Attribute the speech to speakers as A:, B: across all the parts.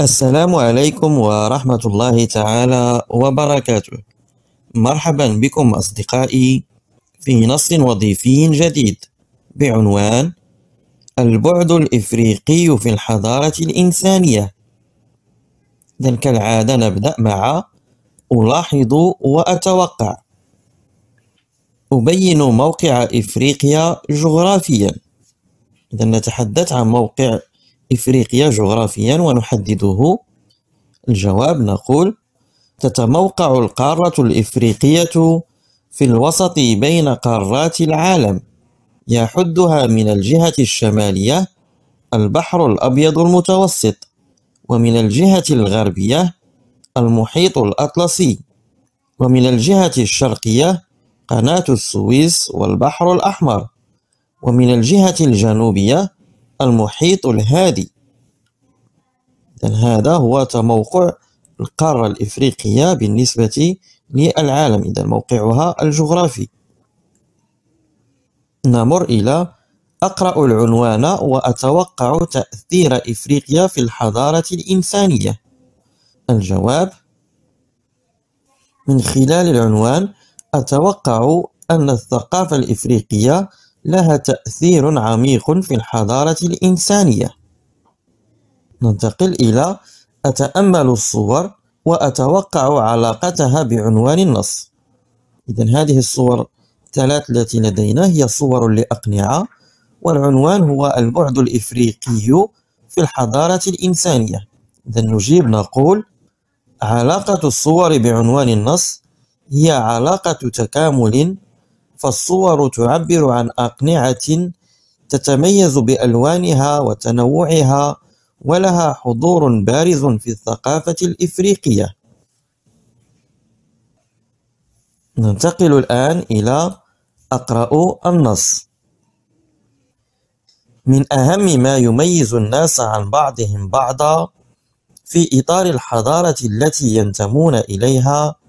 A: السلام عليكم ورحمة الله تعالى وبركاته مرحبا بكم أصدقائي في نص وظيفي جديد بعنوان البعد الإفريقي في الحضارة الإنسانية إذن كالعادة نبدأ مع ألاحظ وأتوقع أبين موقع إفريقيا جغرافيا إذا نتحدث عن موقع إفريقيا جغرافيا ونحدده الجواب نقول تتموقع القارة الإفريقية في الوسط بين قارات العالم يحدها من الجهة الشمالية البحر الأبيض المتوسط ومن الجهة الغربية المحيط الأطلسي ومن الجهة الشرقية قناة السويس والبحر الأحمر ومن الجهة الجنوبية المحيط الهادي إذن هذا هو موقع القارة الإفريقية بالنسبة للعالم إذن موقعها الجغرافي نمر إلى أقرأ العنوان وأتوقع تأثير إفريقيا في الحضارة الإنسانية الجواب من خلال العنوان أتوقع أن الثقافة الإفريقية لها تأثير عميق في الحضارة الإنسانية ننتقل إلى أتأمل الصور وأتوقع علاقتها بعنوان النص إذا هذه الصور الثلاث التي لدينا هي صور لأقنعة والعنوان هو البعد الإفريقي في الحضارة الإنسانية إذا نجيب نقول علاقة الصور بعنوان النص هي علاقة تكامل فالصور تعبر عن أقنعة تتميز بألوانها وتنوعها ولها حضور بارز في الثقافة الإفريقية ننتقل الآن إلى أقرأ النص من أهم ما يميز الناس عن بعضهم بعضا في إطار الحضارة التي ينتمون إليها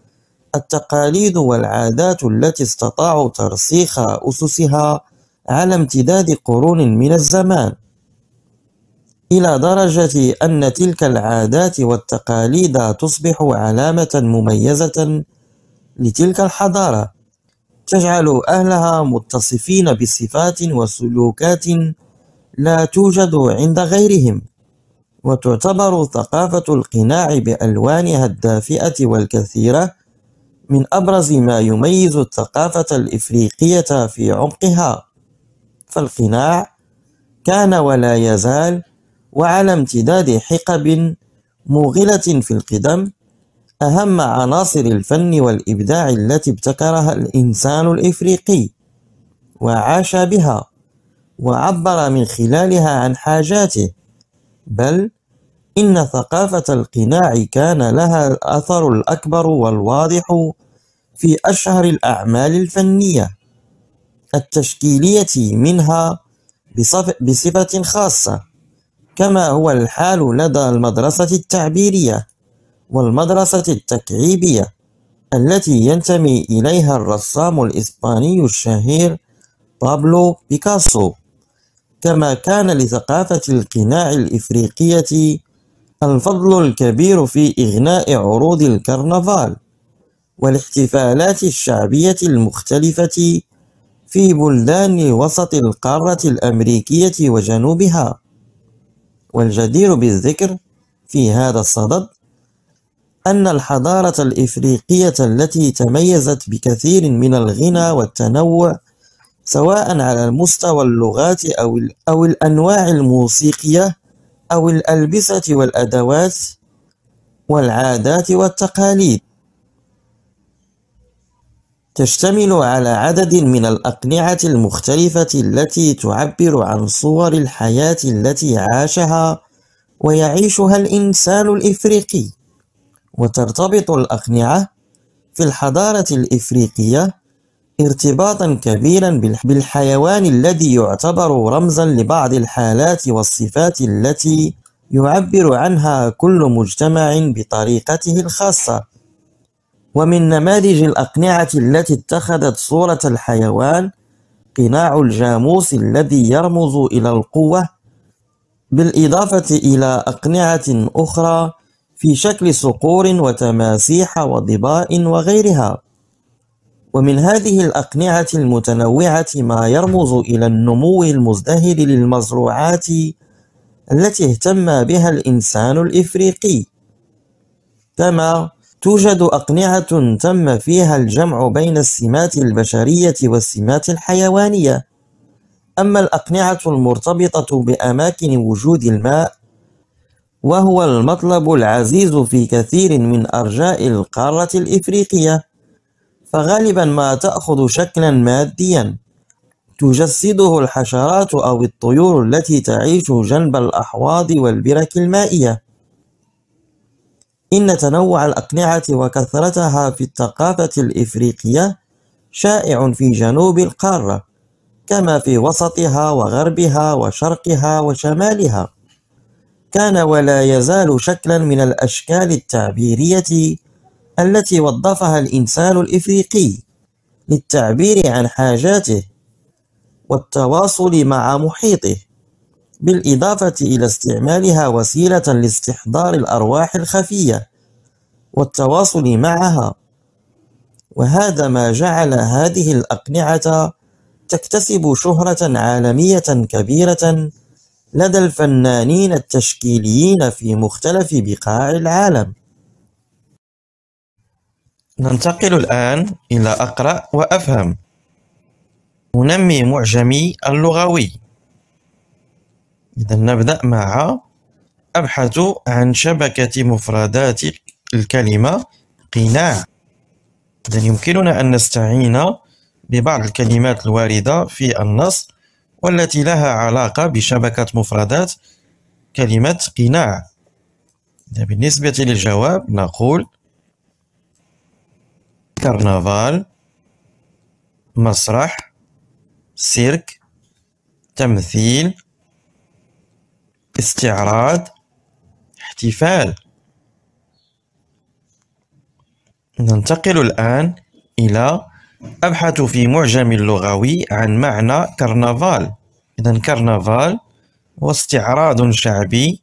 A: التقاليد والعادات التي استطاعوا ترسيخ أسسها على امتداد قرون من الزمان إلى درجة أن تلك العادات والتقاليد تصبح علامة مميزة لتلك الحضارة تجعل أهلها متصفين بصفات وسلوكات لا توجد عند غيرهم وتعتبر ثقافة القناع بألوانها الدافئة والكثيرة من أبرز ما يميز الثقافة الإفريقية في عمقها فالقناع كان ولا يزال وعلى امتداد حقب موغلة في القدم أهم عناصر الفن والإبداع التي ابتكرها الإنسان الإفريقي وعاش بها وعبر من خلالها عن حاجاته بل إن ثقافة القناع كان لها الأثر الأكبر والواضح في أشهر الأعمال الفنية التشكيلية منها بصفة خاصة كما هو الحال لدى المدرسة التعبيرية والمدرسة التكعيبية التي ينتمي إليها الرسام الإسباني الشهير بابلو بيكاسو كما كان لثقافة القناع الإفريقية الفضل الكبير في إغناء عروض الكرنفال والاحتفالات الشعبية المختلفة في بلدان وسط القارة الأمريكية وجنوبها والجدير بالذكر في هذا الصدد أن الحضارة الإفريقية التي تميزت بكثير من الغنى والتنوع سواء على المستوى اللغات أو, أو الأنواع الموسيقية أو الألبسة والأدوات والعادات والتقاليد تشتمل على عدد من الأقنعة المختلفة التي تعبر عن صور الحياة التي عاشها ويعيشها الإنسان الإفريقي وترتبط الأقنعة في الحضارة الإفريقية ارتباطا كبيرا بالحيوان الذي يعتبر رمزا لبعض الحالات والصفات التي يعبر عنها كل مجتمع بطريقته الخاصة ومن نماذج الأقنعة التي اتخذت صورة الحيوان قناع الجاموس الذي يرمز إلى القوة بالإضافة إلى أقنعة أخرى في شكل صقور وتماسيح وضباء وغيرها ومن هذه الأقنعة المتنوعة ما يرمز إلى النمو المزدهر للمزروعات التي اهتم بها الإنسان الإفريقي كما توجد أقنعة تم فيها الجمع بين السمات البشرية والسمات الحيوانية أما الأقنعة المرتبطة بأماكن وجود الماء وهو المطلب العزيز في كثير من أرجاء القارة الإفريقية فغالبا ما تأخذ شكلا ماديا تجسده الحشرات أو الطيور التي تعيش جنب الأحواض والبرك المائية إن تنوع الأقنعة وكثرتها في الثقافة الإفريقية شائع في جنوب القارة كما في وسطها وغربها وشرقها وشمالها كان ولا يزال شكلا من الأشكال التعبيرية التي وظفها الإنسان الإفريقي للتعبير عن حاجاته والتواصل مع محيطه بالإضافة إلى استعمالها وسيلة لاستحضار الأرواح الخفية والتواصل معها وهذا ما جعل هذه الأقنعة تكتسب شهرة عالمية كبيرة لدى الفنانين التشكيليين في مختلف بقاع العالم ننتقل الآن إلى أقرأ وأفهم ننمي معجمي اللغوي إذا نبدأ مع أبحث عن شبكة مفردات الكلمة قناع إذا يمكننا أن نستعين ببعض الكلمات الواردة في النص والتي لها علاقة بشبكة مفردات كلمة قناع بالنسبة للجواب نقول كرنفال مسرح سيرك تمثيل استعراض احتفال ننتقل الآن إلى أبحث في معجم اللغوي عن معنى كرنفال إذا كرنفال هو استعراض شعبي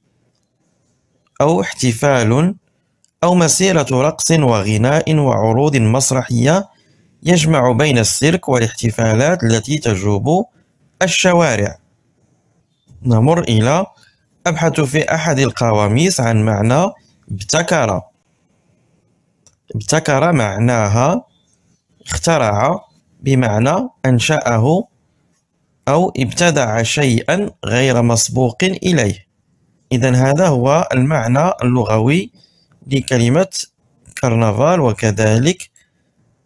A: أو احتفال أو مسيرة رقص وغناء وعروض مسرحية يجمع بين السيرك والاحتفالات التي تجوب الشوارع نمر إلى أبحث في أحد القواميس عن معنى ابتكر ابتكر معناها اخترع بمعنى أنشأه أو ابتدع شيئا غير مسبوق إليه إذا هذا هو المعنى اللغوي لكلمة كرنفال وكذلك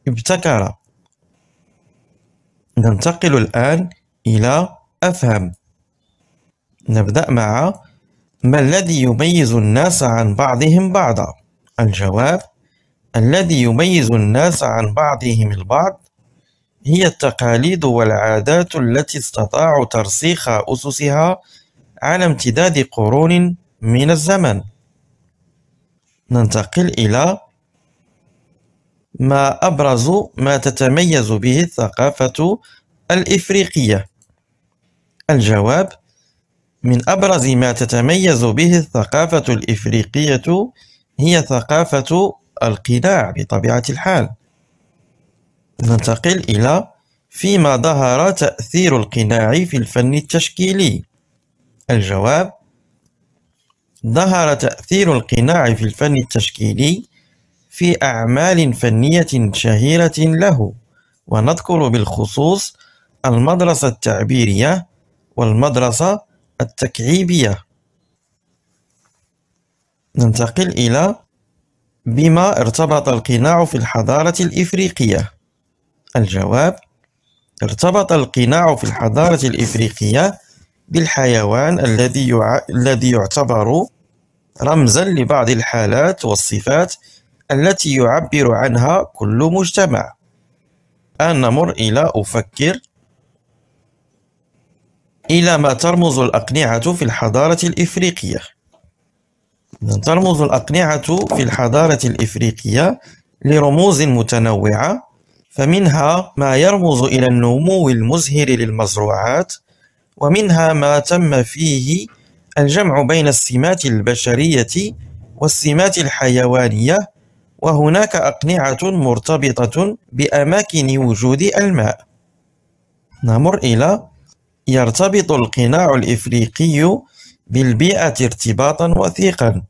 A: ابتكر ننتقل الآن إلى أفهم نبدأ مع ما الذي يميز الناس عن بعضهم بعضا؟ الجواب الذي يميز الناس عن بعضهم البعض هي التقاليد والعادات التي استطاعوا ترسيخ أسسها على امتداد قرون من الزمن ننتقل إلى ما أبرز ما تتميز به الثقافة الإفريقية الجواب من أبرز ما تتميز به الثقافة الإفريقية هي ثقافة القناع بطبيعة الحال ننتقل إلى فيما ظهر تأثير القناع في الفن التشكيلي الجواب ظهر تأثير القناع في الفن التشكيلي في أعمال فنية شهيرة له ونذكر بالخصوص المدرسة التعبيرية والمدرسة التكعيبية ننتقل إلى بما ارتبط القناع في الحضارة الإفريقية الجواب ارتبط القناع في الحضارة الإفريقية بالحيوان الذي يع... الذي يعتبر رمزا لبعض الحالات والصفات التي يعبر عنها كل مجتمع أن نمر إلى أفكر إلى ما ترمز الأقنعة في الحضارة الإفريقية ترمز الأقنعة في الحضارة الإفريقية لرموز متنوعة فمنها ما يرمز إلى النمو المزهر للمزروعات ومنها ما تم فيه الجمع بين السمات البشرية والسمات الحيوانية وهناك أقنعة مرتبطة بأماكن وجود الماء نمر إلى يرتبط القناع الإفريقي بالبيئة ارتباطا وثيقا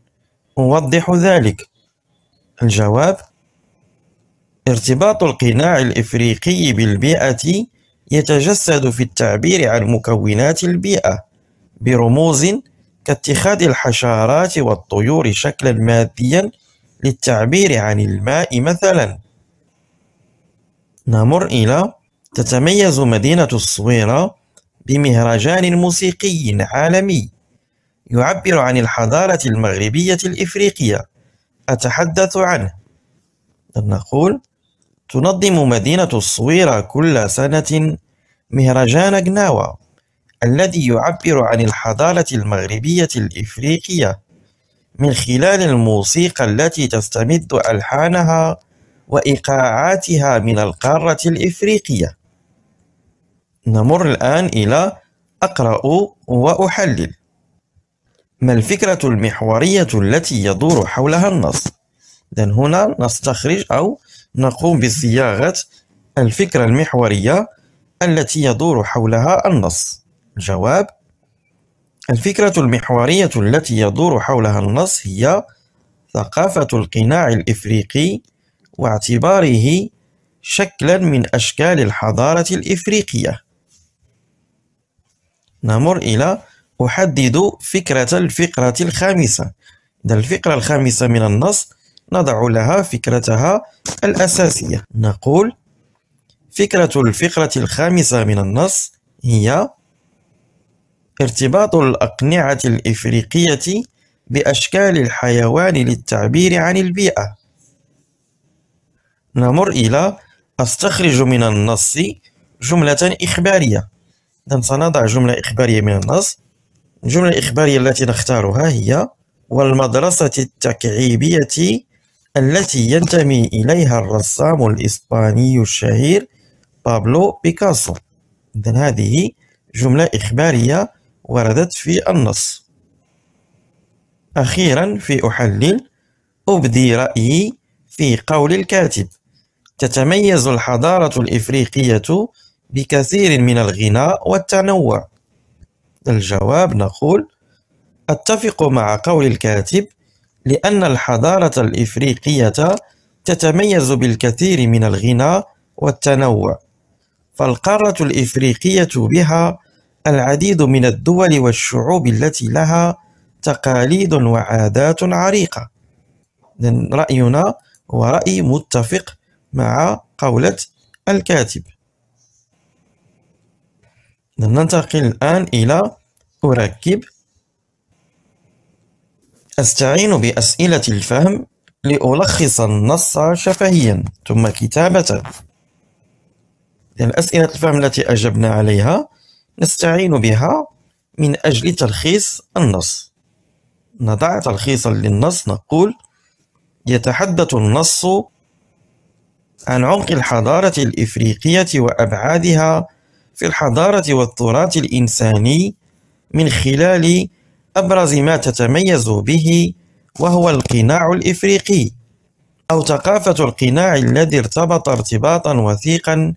A: أوضح ذلك الجواب ارتباط القناع الإفريقي بالبيئة يتجسد في التعبير عن مكونات البيئة برموز كاتخاذ الحشرات والطيور شكلا ماديا للتعبير عن الماء مثلا نمر إلى تتميز مدينة الصويرة بمهرجان موسيقي عالمي يعبر عن الحضارة المغربية الإفريقية أتحدث عنه نقول تنظم مدينة الصويرة كل سنة مهرجان جناوة الذي يعبر عن الحضارة المغربية الإفريقية من خلال الموسيقى التي تستمد ألحانها وإيقاعاتها من القارة الإفريقية نمر الآن إلى أقرأ وأحلل ما الفكرة المحورية التي يدور حولها النص؟ إذن هنا نستخرج أو نقوم بصياغة الفكرة المحورية التي يدور حولها النص الجواب الفكرة المحورية التي يدور حولها النص هي ثقافة القناع الإفريقي واعتباره شكلا من أشكال الحضارة الإفريقية نمر إلى أحدد فكرة الفقرة الخامسة إذا الفقرة الخامسة من النص نضع لها فكرتها الأساسية نقول فكرة الفقرة الخامسة من النص هي ارتباط الأقنعة الإفريقية بأشكال الحيوان للتعبير عن البيئة نمر إلى أستخرج من النص جملة إخبارية سنضع جملة إخبارية من النص الجملة الإخبارية التي نختارها هي والمدرسة التكعيبية التي ينتمي إليها الرسام الإسباني الشهير بابلو بيكاسو إذن هذه جملة إخبارية وردت في النص أخيرا في أحلل أبدي رأيي في قول الكاتب تتميز الحضارة الإفريقية بكثير من الغناء والتنوع الجواب نقول أتفق مع قول الكاتب لأن الحضارة الإفريقية تتميز بالكثير من الغنى والتنوع فالقارة الإفريقية بها العديد من الدول والشعوب التي لها تقاليد وعادات عريقة رأينا هو رأي متفق مع قولة الكاتب ننتقل الآن إلى أركب أستعين بأسئلة الفهم لألخص النص شفهيا ثم كتابته الأسئلة الفهم التي أجبنا عليها نستعين بها من أجل تلخيص النص نضع تلخيصا للنص نقول يتحدث النص عن عمق الحضارة الإفريقية وأبعادها في الحضارة والتراث الإنساني من خلال أبرز ما تتميز به وهو القناع الإفريقي أو ثقافة القناع الذي ارتبط ارتباطا وثيقا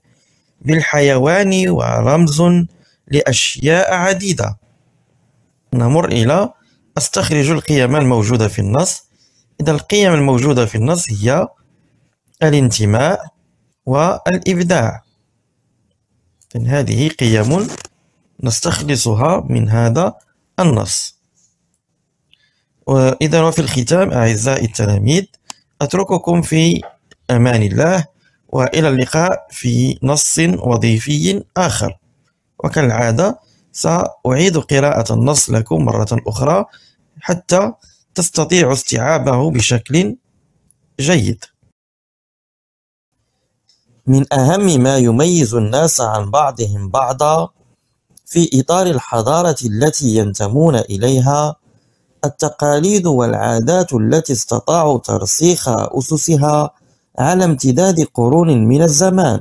A: بالحيوان ورمز لأشياء عديدة نمر إلى أستخرج القيم الموجودة في النص إذا القيم الموجودة في النص هي الانتماء والإبداع هذه قيم نستخلصها من هذا النص وإذا وفي الختام أعزائي التلاميذ أترككم في أمان الله وإلى اللقاء في نص وظيفي آخر وكالعادة سأعيد قراءة النص لكم مرة أخرى حتى تستطيعوا استيعابه بشكل جيد من أهم ما يميز الناس عن بعضهم بعضا في إطار الحضارة التي ينتمون إليها التقاليد والعادات التي استطاعوا ترسيخ أسسها على امتداد قرون من الزمان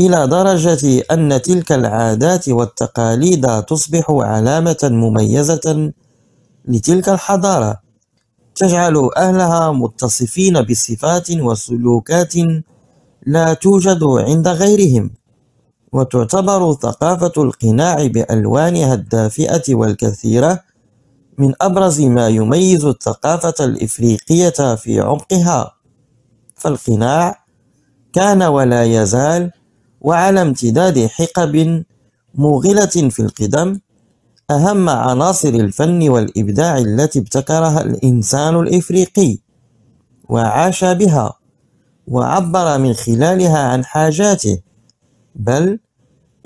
A: إلى درجة أن تلك العادات والتقاليد تصبح علامة مميزة لتلك الحضارة تجعل أهلها متصفين بصفات وسلوكات لا توجد عند غيرهم وتعتبر ثقافة القناع بألوانها الدافئة والكثيرة من أبرز ما يميز الثقافة الإفريقية في عمقها فالقناع كان ولا يزال وعلى امتداد حقب موغلة في القدم أهم عناصر الفن والإبداع التي ابتكرها الإنسان الإفريقي وعاش بها وعبر من خلالها عن حاجاته بل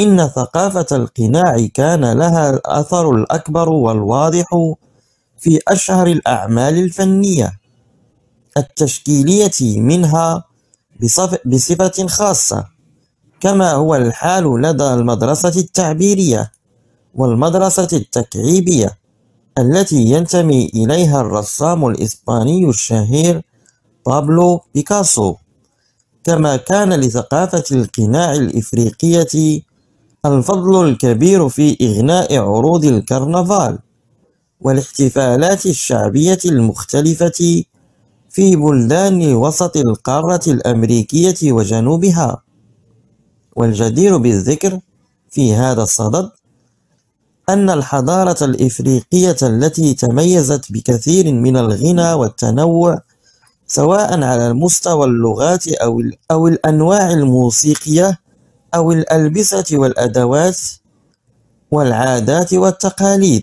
A: إن ثقافة القناع كان لها الأثر الأكبر والواضح في أشهر الأعمال الفنية التشكيلية منها بصفة خاصة كما هو الحال لدى المدرسة التعبيرية والمدرسة التكعيبية التي ينتمي إليها الرسام الإسباني الشهير بابلو بيكاسو كما كان لثقافة القناع الإفريقية الفضل الكبير في إغناء عروض الكرنفال والاحتفالات الشعبية المختلفة في بلدان وسط القارة الأمريكية وجنوبها والجدير بالذكر في هذا الصدد أن الحضارة الإفريقية التي تميزت بكثير من الغنى والتنوع سواء على المستوى اللغات أو, أو الأنواع الموسيقية أو الألبسة والأدوات والعادات والتقاليد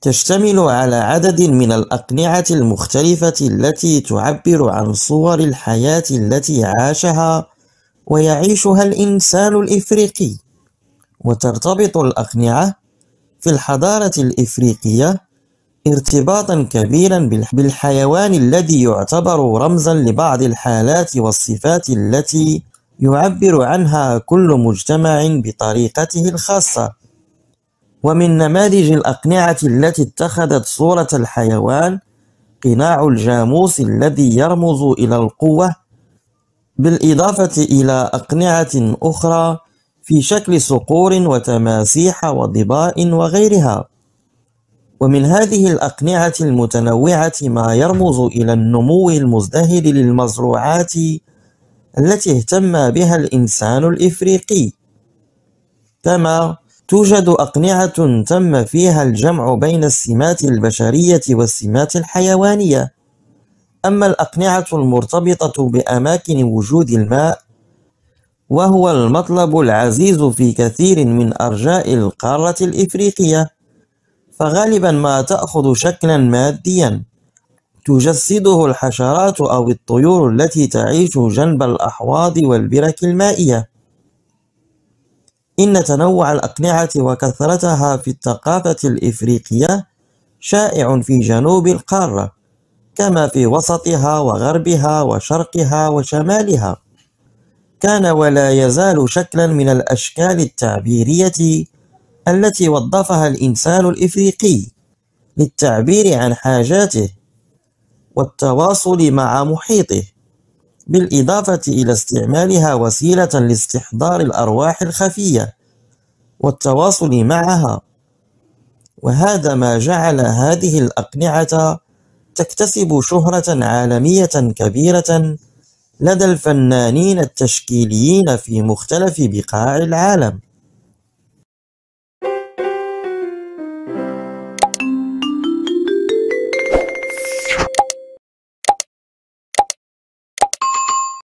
A: تشتمل على عدد من الأقنعة المختلفة التي تعبر عن صور الحياة التي عاشها ويعيشها الإنسان الإفريقي وترتبط الأقنعة في الحضارة الإفريقية ارتباطا كبيرا بالحيوان الذي يعتبر رمزا لبعض الحالات والصفات التي يعبر عنها كل مجتمع بطريقته الخاصة ومن نماذج الأقنعة التي اتخذت صورة الحيوان قناع الجاموس الذي يرمز إلى القوة بالإضافة إلى أقنعة أخرى في شكل صقور وتماسيح وضباء وغيرها ومن هذه الأقنعة المتنوعة ما يرمز إلى النمو المزدهر للمزروعات التي اهتم بها الإنسان الإفريقي كما توجد أقنعة تم فيها الجمع بين السمات البشرية والسمات الحيوانية أما الأقنعة المرتبطة بأماكن وجود الماء وهو المطلب العزيز في كثير من أرجاء القارة الإفريقية فغالبا ما تأخذ شكلا ماديا تجسده الحشرات أو الطيور التي تعيش جنب الأحواض والبرك المائية إن تنوع الأقنعة وكثرتها في الثقافة الإفريقية شائع في جنوب القارة كما في وسطها وغربها وشرقها وشمالها كان ولا يزال شكلا من الأشكال التعبيرية التي وظفها الإنسان الإفريقي للتعبير عن حاجاته والتواصل مع محيطه بالإضافة إلى استعمالها وسيلة لاستحضار الأرواح الخفية والتواصل معها وهذا ما جعل هذه الأقنعة تكتسب شهرة عالمية كبيرة لدى الفنانين التشكيليين في مختلف بقاع العالم